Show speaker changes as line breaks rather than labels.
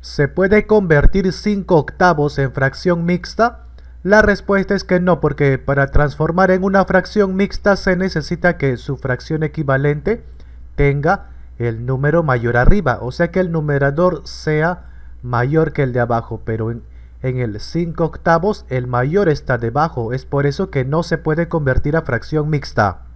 ¿Se puede convertir 5 octavos en fracción mixta? La respuesta es que no, porque para transformar en una fracción mixta se necesita que su fracción equivalente tenga el número mayor arriba, o sea que el numerador sea mayor que el de abajo, pero en, el 5 octavos el mayor está debajo, es por eso que no se puede convertir a fracción mixta.